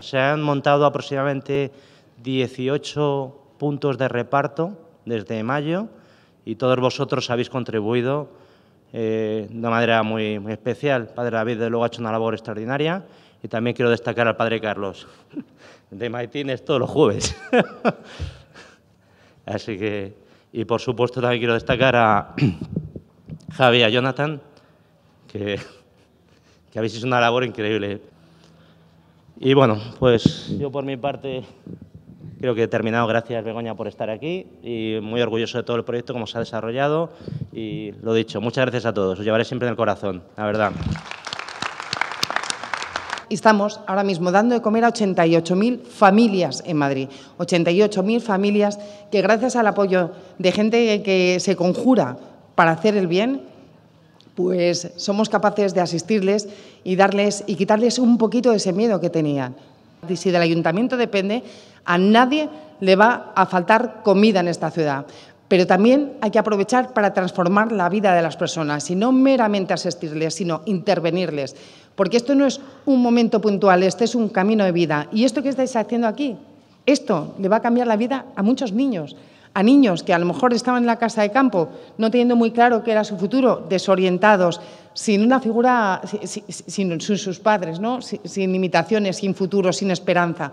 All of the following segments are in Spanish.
Se han montado aproximadamente 18 puntos de reparto desde mayo y todos vosotros habéis contribuido eh, de manera muy, especial. padre David, de luego, ha hecho una labor extraordinaria y también quiero destacar al padre Carlos de Maitines todos los jueves. Así que, y por supuesto también quiero destacar a Javi, a Jonathan, que que habéis hecho una labor increíble. Y bueno, pues yo por mi parte creo que he terminado. Gracias Begoña por estar aquí y muy orgulloso de todo el proyecto, como se ha desarrollado. Y lo dicho, muchas gracias a todos. Os llevaré siempre en el corazón, la verdad. Estamos ahora mismo dando de comer a 88.000 familias en Madrid. 88.000 familias que gracias al apoyo de gente que se conjura para hacer el bien, pues somos capaces de asistirles y darles y quitarles un poquito de ese miedo que tenían. Y si del ayuntamiento depende, a nadie le va a faltar comida en esta ciudad. Pero también hay que aprovechar para transformar la vida de las personas y no meramente asistirles, sino intervenirles. Porque esto no es un momento puntual, este es un camino de vida. Y esto que estáis haciendo aquí, esto le va a cambiar la vida a muchos niños a niños que a lo mejor estaban en la casa de campo, no teniendo muy claro qué era su futuro, desorientados, sin una figura, sin, sus padres, ¿no? sin, limitaciones, sin futuro, sin esperanza.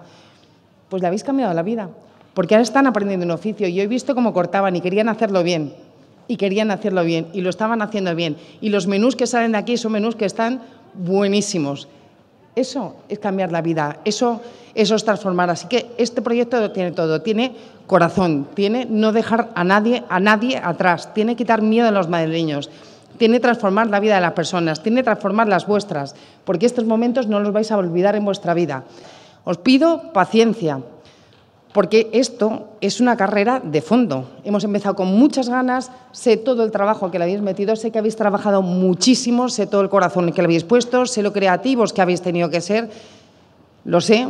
Pues le habéis cambiado la vida, porque ahora están aprendiendo un oficio. Y Yo he visto cómo cortaban y querían hacerlo bien, y querían hacerlo bien, y lo estaban haciendo bien. Y los menús que salen de aquí son menús que están buenísimos. Eso es cambiar la vida, eso, eso es transformar. Así que este proyecto tiene todo, tiene corazón, tiene no dejar a nadie, a nadie atrás, tiene quitar miedo a los madrileños, tiene transformar la vida de las personas, tiene transformar las vuestras, porque estos momentos no los vais a olvidar en vuestra vida. Os pido paciencia, porque esto es una carrera de fondo. Hemos empezado con muchas ganas, sé todo el trabajo que le habéis metido, sé que habéis trabajado muchísimo, sé todo el corazón que le habéis puesto, sé lo creativos que habéis tenido que ser, lo sé,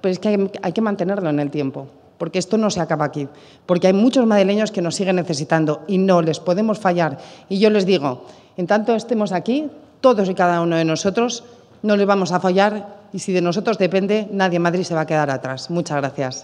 pero es que hay, que mantenerlo en el tiempo, porque esto no se acaba aquí, porque hay muchos madrileños que nos siguen necesitando y no les podemos fallar. Y yo les digo, en tanto estemos aquí, todos y cada uno de nosotros, no les vamos a fallar y si de nosotros depende, nadie en Madrid se va a quedar atrás. Muchas gracias.